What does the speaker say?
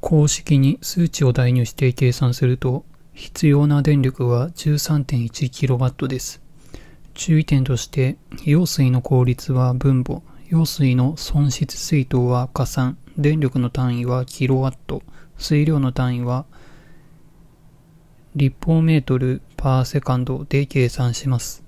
公式に数値を代入して計算すると、必要な電力は 13.1kW です。注意点として、用水の効率は分母、用水の損失水筒は加算、電力の単位は kW、水量の単位は立方メートルパーセカンドで計算します。